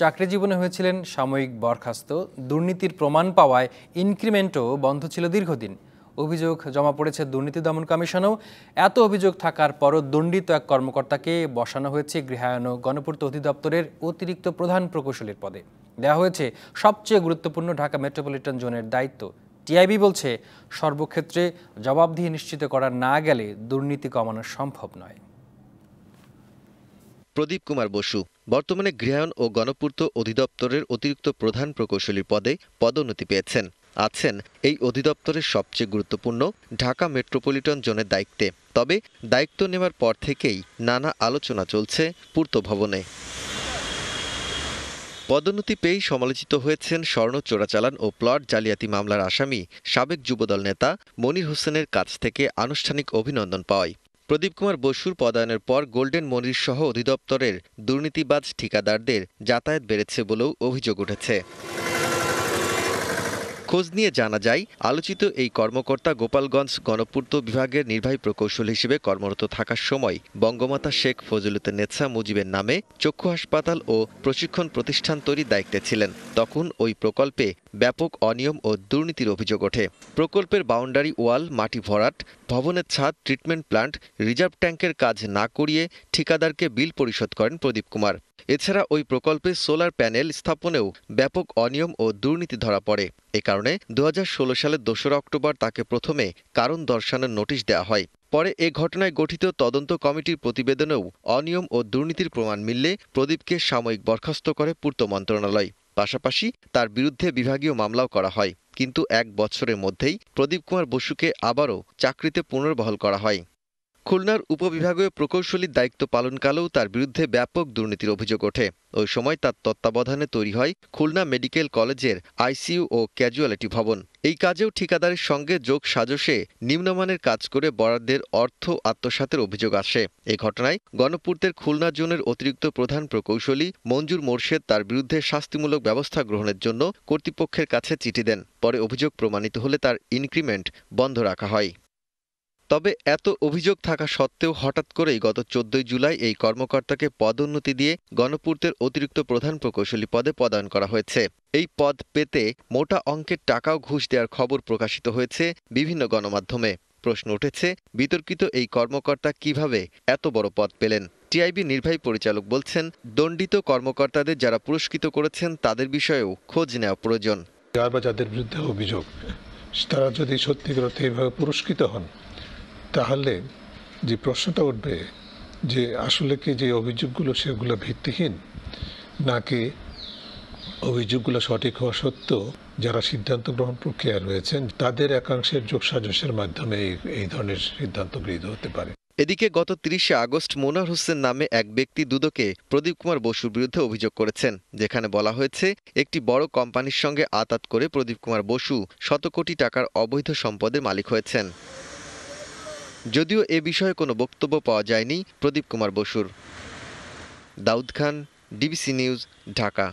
চাকরি জীবনে হয়েছিলেন সাময়িক বরখাস্ত দুর্নীতির প্রমাণ পাওয়ায় ইনক্রিমেন্টও বন্ধ ছিল দীর্ঘদিন অভিযোগ জমা পড়েছে দুর্নীতি দমন কমিশনও এত অভিযোগ থাকার পরও দণ্ডিত এক কর্মকর্তাকে বসানো হয়েছে গৃহায়ন গণপূর্ত অধিদপ্তরের অতিরিক্ত প্রধান প্রকৌশলীর পদে দেওয়া হয়েছে সবচেয়ে গুরুত্বপূর্ণ ঢাকা মেট্রোপলিটন জোনের দায়িত্ব টিআইবি বলছে সর্বক্ষেত্রে জবাবদি নিশ্চিত করা না গেলে দুর্নীতি কমানো সম্ভব নয় প্রদীপ কুমার বসু বর্তমানে গৃহায়ণ ও গণপূর্ত অধিদপ্তরের অতিরিক্ত প্রধান প্রকৌশলী পদে পদোন্নতি পেয়েছেন আছেন এই অধিদপ্তরের সবচেয়ে গুরুত্বপূর্ণ ঢাকা মেট্রোপলিটন জোনের দায়িত্বে তবে দায়িত্ব নেওয়ার পর থেকেই নানা আলোচনা চলছে পূর্ত ভবনে পদোন্নতি পেয়েই সমালোচিত হয়েছেন স্বর্ণ চোরাচালান ও প্লট জালিয়াতি মামলার আসামি সাবেক যুবদল নেতা মনির হোসেনের কাছ থেকে আনুষ্ঠানিক অভিনন্দন পাওয়ায় প্রদীপ কুমার বসুর পদায়নের পর গোল্ডেন মনির সহ অধিদপ্তরের দুর্নীতিবাজ ঠিকাদারদের যাতায়াত বেড়েছে বলেও অভিযোগ উঠেছে খোঁজ নিয়ে জানা যায় আলোচিত এই কর্মকর্তা গোপালগঞ্জ গণপূর্ত বিভাগের নির্বাহী প্রকৌশল হিসেবে কর্মরত থাকার সময় বঙ্গমাতা শেখ ফজলুতে নেৎসা মুজিবের নামে চক্ষু হাসপাতাল ও প্রশিক্ষণ প্রতিষ্ঠান তৈরির দায়িত্বে ছিলেন তখন ওই প্রকল্পে ব্যাপক অনিয়ম ও দুর্নীতির অভিযোগ ওঠে প্রকল্পের বাউন্ডারি ওয়াল মাটি ভরাট ভবনের ছাদ ট্রিটমেন্ট প্লান্ট রিজার্ভ ট্যাঙ্কের কাজ না করিয়ে ঠিকাদারকে বিল পরিশোধ করেন প্রদীপ কুমার এছাড়া ওই প্রকল্পে সোলার প্যানেল স্থাপনেও ব্যাপক অনিয়ম ও দুর্নীতি ধরা পড়ে এ কারণে দু সালের দোসরা অক্টোবর তাকে প্রথমে কারণ দর্শানোর নোটিশ দেওয়া হয় পরে এ ঘটনায় গঠিত তদন্ত কমিটির প্রতিবেদনেও অনিয়ম ও দুর্নীতির প্রমাণ মিললে প্রদীপকে সাময়িক বরখাস্ত করে পূর্ত মন্ত্রণালয় পাশাপাশি তার বিরুদ্ধে বিভাগীয় মামলাও করা হয় কিন্তু এক বছরের মধ্যেই প্রদীপ কুমার বসুকে আবারও চাকরিতে পুনর্বহল করা হয় খুলনার উপবিভাগীয় প্রকৌশলীর দায়িত্ব পালনকালেও তার বিরুদ্ধে ব্যাপক দুর্নীতির অভিযোগ ওঠে ওই সময় তার তত্ত্বাবধানে তৈরি হয় খুলনা মেডিকেল কলেজের আইসিইউ ও ক্যাজুয়ালিটি ভবন এই কাজেও ঠিকাদারের সঙ্গে যোগ সাজসে নিম্নমানের কাজ করে বরাদ্দের অর্থ আত্মসাতের অভিযোগ আসে এ ঘটনায় গণপূর্তের খুলনা জোনের অতিরিক্ত প্রধান প্রকৌশলী মঞ্জুর মোর্শেদ তার বিরুদ্ধে শাস্তিমূলক ব্যবস্থা গ্রহণের জন্য কর্তৃপক্ষের কাছে চিঠি দেন পরে অভিযোগ প্রমাণিত হলে তার ইনক্রিমেন্ট বন্ধ রাখা হয় তবে এত অভিযোগ থাকা সত্ত্বেও হঠাৎ করেই গত চোদ্দই জুলাই এই কর্মকর্তাকে পদোন্নতি দিয়ে গণপূর্তের অতিরিক্ত প্রধান প্রকৌশলী পদে পদায়ন করা হয়েছে এই পদ পেতে মোটা অঙ্কের টাকাও ঘুষ দেওয়ার খবর প্রকাশিত হয়েছে বিভিন্ন গণমাধ্যমে প্রশ্ন উঠেছে বিতর্কিত এই কর্মকর্তা কিভাবে এত বড় পদ পেলেন টিআইবি নির্বাহী পরিচালক বলছেন দণ্ডিত কর্মকর্তাদের যারা পুরস্কৃত করেছেন তাদের বিষয়েও খোঁজ নেওয়া প্রয়োজন যাদের বিরুদ্ধে অভিযোগ তারা যদি সত্যিকার অর্থে এইভাবে পুরস্কৃত হন তাহলে যে প্রশ্নটা উঠবে যে আসলে কি যে অভিযোগগুলো সেগুলো ভিত্তিহীন নাকি অভিযোগগুলো সঠিক হওয়া সত্ত্বেও যারা সিদ্ধান্ত গ্রহণ প্রক্রিয়ায় রয়েছেন তাদের একাংশের যোগসাজশের মাধ্যমে এই ধরনের সিদ্ধান্ত গৃহীত হতে পারে এদিকে গত তিরিশে আগস্ট মোনার হোসেন নামে এক ব্যক্তি দুদকে প্রদীপ কুমার বসুর বিরুদ্ধে অভিযোগ করেছেন যেখানে বলা হয়েছে একটি বড় কোম্পানির সঙ্গে আতাত করে প্রদীপ কুমার বসু শত কোটি টাকার অবৈধ সম্পদের মালিক হয়েছেন যদিও এ বিষয়ে কোনো বক্তব্য পাওয়া যায়নি প্রদীপ কুমার বসুর দাউদ খান ডিবিসি নিউজ ঢাকা